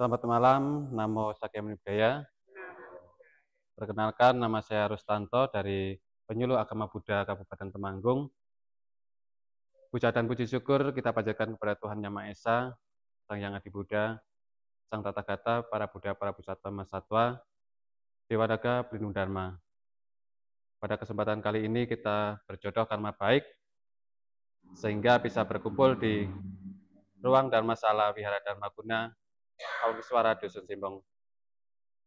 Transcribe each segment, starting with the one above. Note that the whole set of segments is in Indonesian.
Selamat malam, Namo Sakya Budaya. Perkenalkan, nama saya Rustanto dari Penyuluh Agama Buddha Kabupaten Temanggung. Puja dan puji syukur kita panjatkan kepada Tuhan Yang Maha Esa, Sang Yang Adi Buddha, Sang Tata Gata, para Buddha, para Pusat Masatwa, Dewa Daga, Pelindung Dharma. Pada kesempatan kali ini kita berjodoh karma baik, sehingga bisa berkumpul di ruang Dharma Sala Wihara Dharma Guna Kaum Suara Dusun Simbong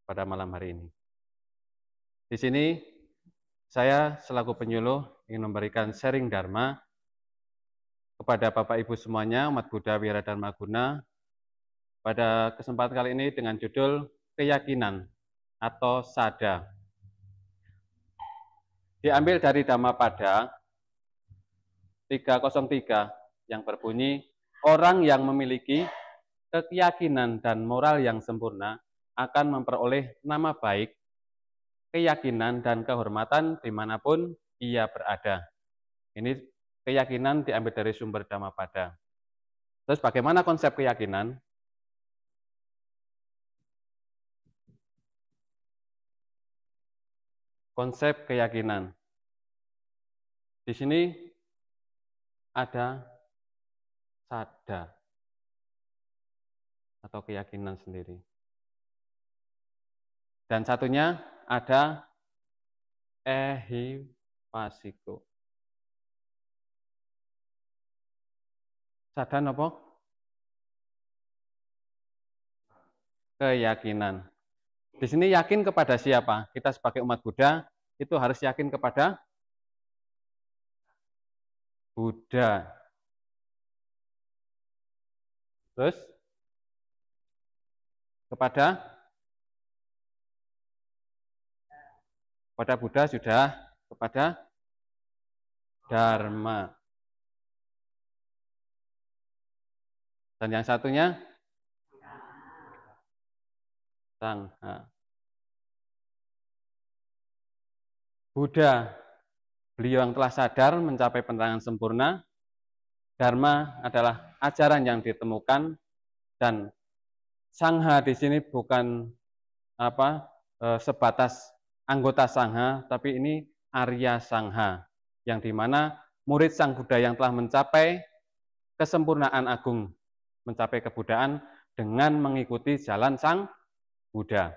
pada malam hari ini. Di sini saya selaku penyuluh ingin memberikan sharing dharma kepada Bapak Ibu semuanya, umat Buddha Wira dan maguna pada kesempatan kali ini dengan judul Keyakinan atau Sada. Diambil dari Dhamma Pada 303 yang berbunyi, orang yang memiliki keyakinan dan moral yang sempurna akan memperoleh nama baik, keyakinan dan kehormatan dimanapun ia berada. Ini keyakinan diambil dari sumber pada. Terus bagaimana konsep keyakinan? Konsep keyakinan. Di sini ada sadar atau keyakinan sendiri. Dan satunya ada ehipasiko. Sadan apa? Keyakinan. Di sini yakin kepada siapa? Kita sebagai umat Buddha itu harus yakin kepada Buddha. Terus kepada kepada Buddha sudah kepada Dharma. Dan yang satunya Sangha. Buddha, beliau yang telah sadar mencapai penerangan sempurna. Dharma adalah ajaran yang ditemukan dan sangha di sini bukan apa e, sebatas anggota sangha, tapi ini Arya Sangha, yang dimana murid Sang Buddha yang telah mencapai kesempurnaan agung, mencapai kebudaan dengan mengikuti jalan Sang Buddha.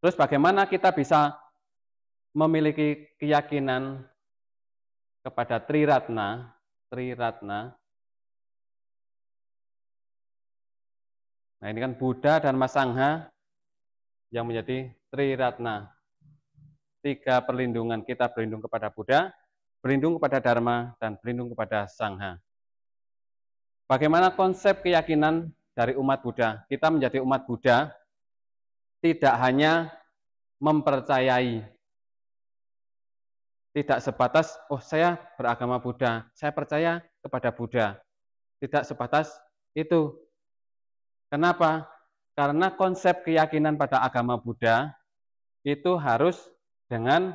Terus bagaimana kita bisa memiliki keyakinan kepada Tri Ratna, Tri Ratna? Nah ini kan Buddha dan Masangha yang menjadi Tri Ratna Tiga perlindungan kita berlindung kepada Buddha, berlindung kepada Dharma, dan berlindung kepada Sangha. Bagaimana konsep keyakinan dari umat Buddha? Kita menjadi umat Buddha tidak hanya mempercayai, tidak sebatas, oh saya beragama Buddha, saya percaya kepada Buddha. Tidak sebatas itu, Kenapa? Karena konsep keyakinan pada agama Buddha itu harus dengan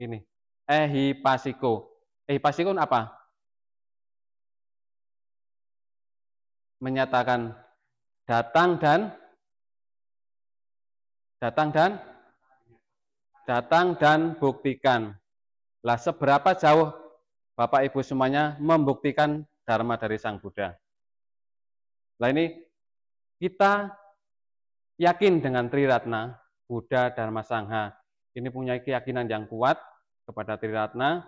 ini, ehipasiko. Ehipasiko apa? Menyatakan datang dan datang dan datang dan buktikan. Lah seberapa jauh Bapak Ibu semuanya membuktikan dharma dari Sang Buddha? Lah ini kita yakin dengan Triratna, Buddha, Dharma, Sangha. Ini punya keyakinan yang kuat kepada Triratna,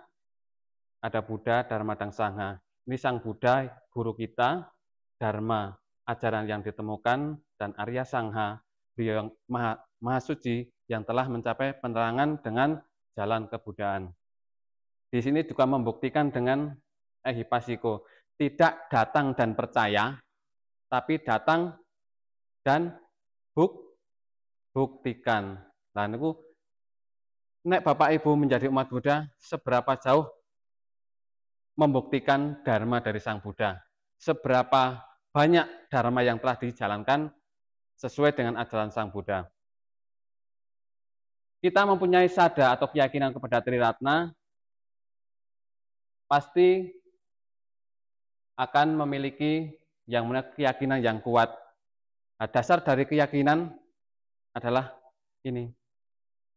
ada Buddha, Dharma, dan Sangha. Ini Sang Buddha, guru kita, Dharma, ajaran yang ditemukan, dan Arya Sangha, beliau yang maha, maha suci yang telah mencapai penerangan dengan jalan kebudayaan. Di sini juga membuktikan dengan ehipasiko, tidak datang dan percaya, tapi datang dan buk buktikan. Nah niku nek Bapak Ibu menjadi umat Buddha seberapa jauh membuktikan dharma dari Sang Buddha? Seberapa banyak dharma yang telah dijalankan sesuai dengan ajaran Sang Buddha? Kita mempunyai sada atau keyakinan kepada Triratna pasti akan memiliki yang mana keyakinan yang kuat Nah, dasar dari keyakinan adalah ini.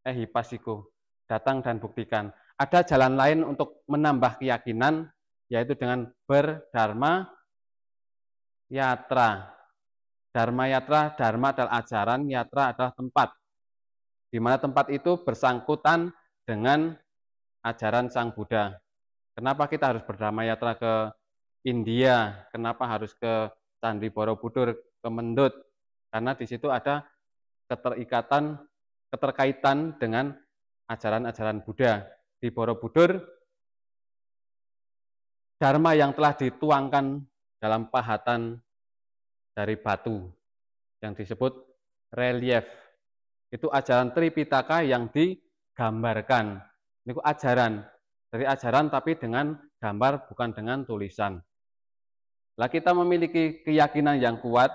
Eh, pasiku Datang dan buktikan. Ada jalan lain untuk menambah keyakinan, yaitu dengan berdharma yatra. Dharma yatra, dharma adalah ajaran, yatra adalah tempat. Di mana tempat itu bersangkutan dengan ajaran Sang Buddha. Kenapa kita harus berdharma yatra ke India? Kenapa harus ke Candi Borobudur, ke Mendut, karena di situ ada keterikatan, keterkaitan dengan ajaran-ajaran Buddha. Di Borobudur, Dharma yang telah dituangkan dalam pahatan dari batu yang disebut relief. Itu ajaran Tripitaka yang digambarkan. Ini ajaran. Dari ajaran tapi dengan gambar bukan dengan tulisan. Lah kita memiliki keyakinan yang kuat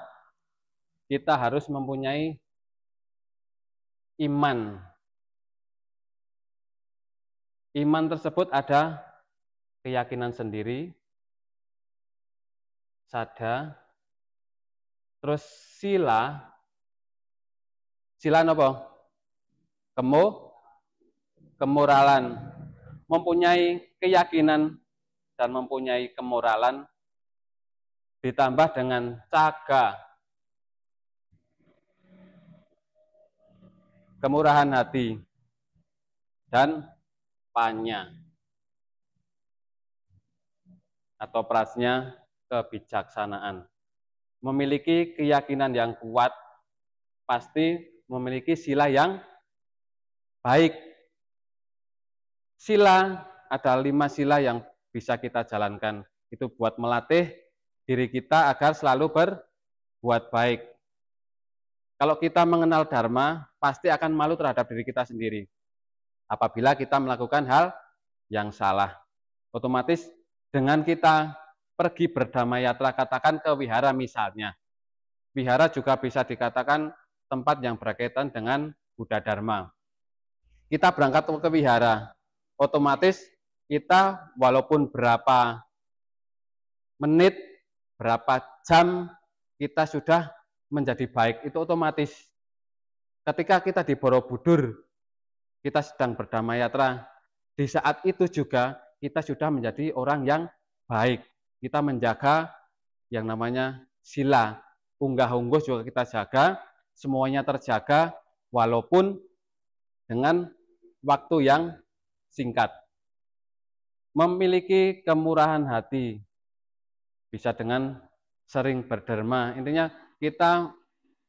kita harus mempunyai iman. Iman tersebut ada keyakinan sendiri, sada, terus sila, sila apa? kemu, kemoralan, mempunyai keyakinan dan mempunyai kemoralan ditambah dengan caga kemurahan hati, dan panya atau prasnya kebijaksanaan. Memiliki keyakinan yang kuat, pasti memiliki sila yang baik. Sila, ada lima sila yang bisa kita jalankan. Itu buat melatih diri kita agar selalu berbuat baik. Kalau kita mengenal Dharma, pasti akan malu terhadap diri kita sendiri. Apabila kita melakukan hal yang salah, otomatis dengan kita pergi berdamai yatra, katakan ke wihara misalnya. Wihara juga bisa dikatakan tempat yang berkaitan dengan Buddha Dharma. Kita berangkat ke wihara, otomatis kita walaupun berapa menit, berapa jam, kita sudah menjadi baik itu otomatis. Ketika kita di Borobudur, kita sedang berdamai yatra, di saat itu juga kita sudah menjadi orang yang baik. Kita menjaga yang namanya sila, unggah ungguh juga kita jaga, semuanya terjaga walaupun dengan waktu yang singkat. Memiliki kemurahan hati, bisa dengan sering berderma. Intinya kita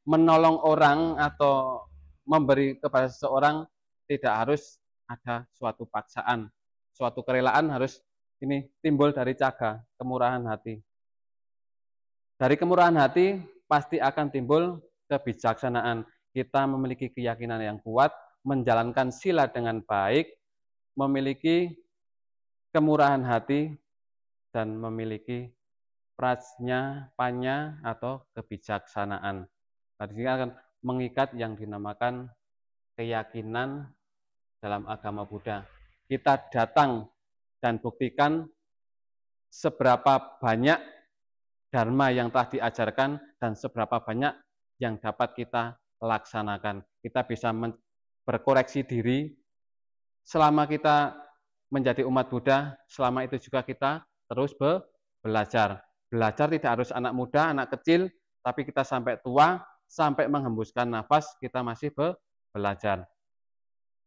menolong orang atau memberi kepada seseorang tidak harus ada suatu paksaan. Suatu kerelaan harus ini timbul dari caga, kemurahan hati. Dari kemurahan hati pasti akan timbul kebijaksanaan. Kita memiliki keyakinan yang kuat, menjalankan sila dengan baik, memiliki kemurahan hati, dan memiliki prasnya panya, atau kebijaksanaan. Tadi Tadinya akan mengikat yang dinamakan keyakinan dalam agama Buddha. Kita datang dan buktikan seberapa banyak dharma yang telah diajarkan dan seberapa banyak yang dapat kita laksanakan. Kita bisa berkoreksi diri selama kita menjadi umat Buddha, selama itu juga kita terus belajar Belajar tidak harus anak muda, anak kecil, tapi kita sampai tua, sampai menghembuskan nafas, kita masih be belajar.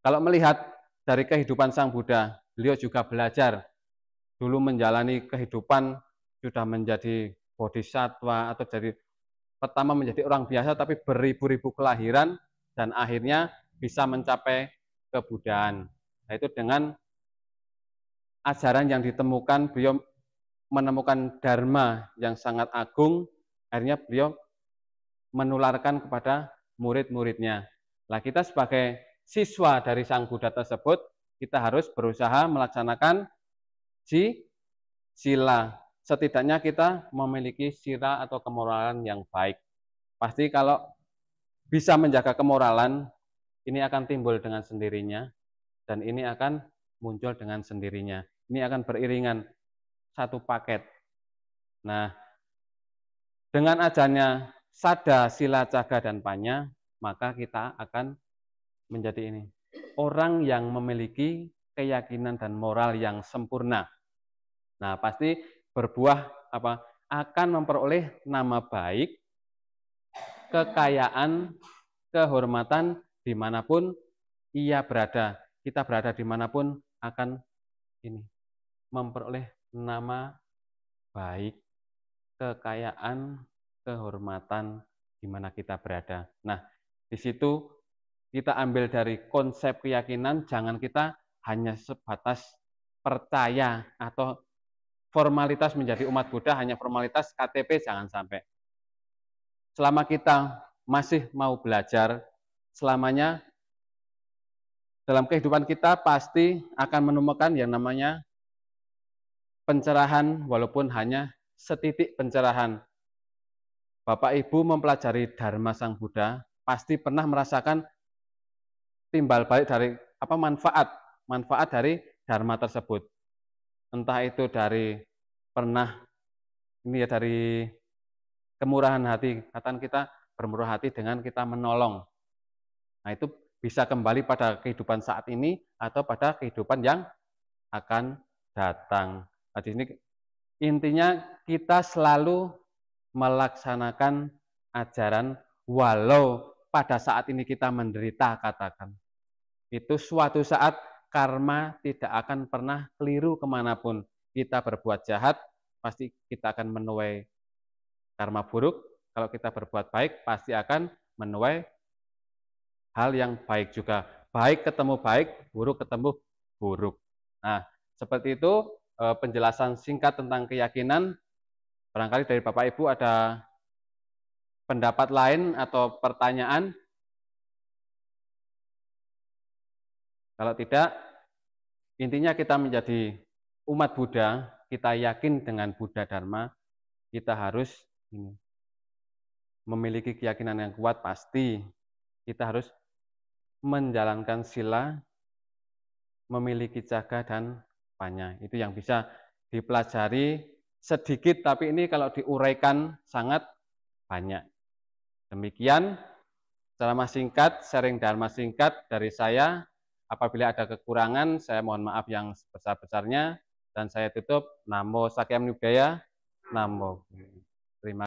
Kalau melihat dari kehidupan Sang Buddha, beliau juga belajar. Dulu menjalani kehidupan, sudah menjadi bodhisattva atau jadi pertama menjadi orang biasa tapi beribu-ribu kelahiran dan akhirnya bisa mencapai kebudayaan. Nah, itu dengan ajaran yang ditemukan beliau menemukan dharma yang sangat agung, akhirnya beliau menularkan kepada murid-muridnya. Nah, kita sebagai siswa dari Sang Buddha tersebut, kita harus berusaha melaksanakan si sila. Setidaknya kita memiliki sila atau kemoralan yang baik. Pasti kalau bisa menjaga kemoralan, ini akan timbul dengan sendirinya, dan ini akan muncul dengan sendirinya. Ini akan beriringan satu paket. Nah, dengan adanya sada, sila, caga, dan panya, maka kita akan menjadi ini. Orang yang memiliki keyakinan dan moral yang sempurna. Nah, pasti berbuah apa? akan memperoleh nama baik, kekayaan, kehormatan dimanapun ia berada. Kita berada dimanapun akan ini memperoleh nama baik, kekayaan, kehormatan di mana kita berada. Nah, di situ kita ambil dari konsep keyakinan, jangan kita hanya sebatas percaya atau formalitas menjadi umat Buddha hanya formalitas KTP jangan sampai. Selama kita masih mau belajar, selamanya dalam kehidupan kita pasti akan menemukan yang namanya pencerahan walaupun hanya setitik pencerahan. Bapak Ibu mempelajari Dharma Sang Buddha pasti pernah merasakan timbal balik dari apa manfaat manfaat dari Dharma tersebut. Entah itu dari pernah ini ya dari kemurahan hati, kata kita bermurah hati dengan kita menolong. Nah itu bisa kembali pada kehidupan saat ini atau pada kehidupan yang akan datang. Hadis ini intinya kita selalu melaksanakan ajaran walau pada saat ini kita menderita katakan. Itu suatu saat karma tidak akan pernah keliru kemanapun. Kita berbuat jahat, pasti kita akan menuai karma buruk. Kalau kita berbuat baik, pasti akan menuai hal yang baik juga. Baik ketemu baik, buruk ketemu buruk. Nah, seperti itu Eh, penjelasan singkat tentang keyakinan. Barangkali dari Bapak Ibu ada pendapat lain atau pertanyaan. Kalau tidak, intinya kita menjadi umat Buddha, kita yakin dengan Buddha Dharma, kita harus ini memiliki keyakinan yang kuat pasti kita harus menjalankan sila, memiliki jaga dan itu yang bisa dipelajari sedikit, tapi ini kalau diuraikan sangat banyak. Demikian ceramah singkat, sharing dharma singkat dari saya. Apabila ada kekurangan, saya mohon maaf yang sebesar-besarnya. Dan saya tutup, Namo Sakyam Nubaya, Namo. Terima